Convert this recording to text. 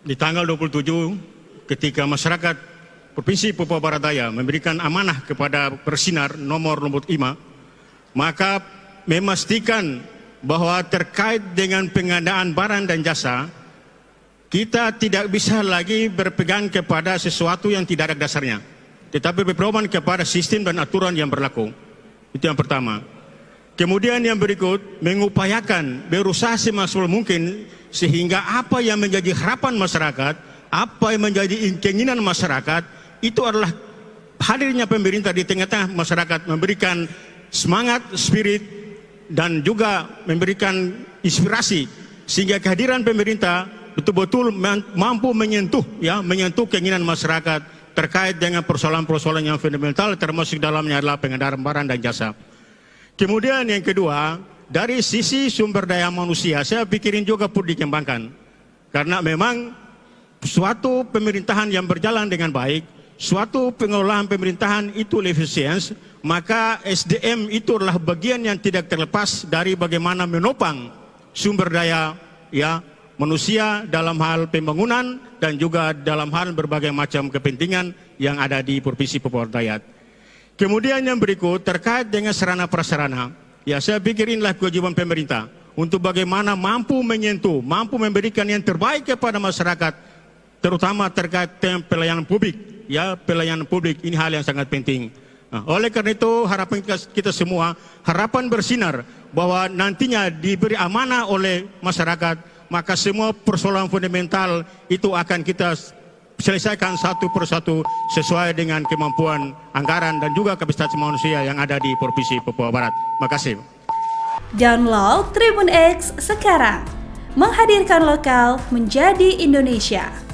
di tanggal 27 ketika masyarakat Provinsi Papua Barat Daya memberikan amanah kepada Persinar nomor lembut lima, maka memastikan bahwa terkait dengan pengadaan barang dan jasa, kita tidak bisa lagi berpegang kepada sesuatu yang tidak ada dasarnya, tetapi berpegang kepada sistem dan aturan yang berlaku. Itu yang pertama. Kemudian yang berikut mengupayakan berusaha semaksimal mungkin sehingga apa yang menjadi harapan masyarakat, apa yang menjadi keinginan masyarakat itu adalah hadirnya pemerintah di tengah-tengah masyarakat memberikan semangat, spirit dan juga memberikan inspirasi sehingga kehadiran pemerintah betul-betul mampu menyentuh ya menyentuh keinginan masyarakat terkait dengan persoalan-persoalan yang fundamental termasuk dalamnya adalah pengadaan barang dan jasa. Kemudian yang kedua, dari sisi sumber daya manusia, saya pikirin juga pun dikembangkan. Karena memang suatu pemerintahan yang berjalan dengan baik, suatu pengelolaan pemerintahan itu efisien, maka SDM itu adalah bagian yang tidak terlepas dari bagaimana menopang sumber daya ya manusia dalam hal pembangunan dan juga dalam hal berbagai macam kepentingan yang ada di provinsi Papua Barat. Kemudian yang berikut terkait dengan sarana prasarana. Ya, saya pikir inilah kewajiban pemerintah untuk bagaimana mampu menyentuh, mampu memberikan yang terbaik kepada masyarakat, terutama terkait dengan pelayanan publik. Ya, pelayanan publik ini hal yang sangat penting. Nah, oleh karena itu harapan kita semua, harapan bersinar bahwa nantinya diberi amanah oleh masyarakat, maka semua persoalan fundamental itu akan kita selesaikan satu persatu sesuai dengan kemampuan anggaran dan juga kapasitas manusia yang ada di Provinsi Papua Barat. Makasih. Download Tribun X sekarang. Menghadirkan lokal menjadi Indonesia.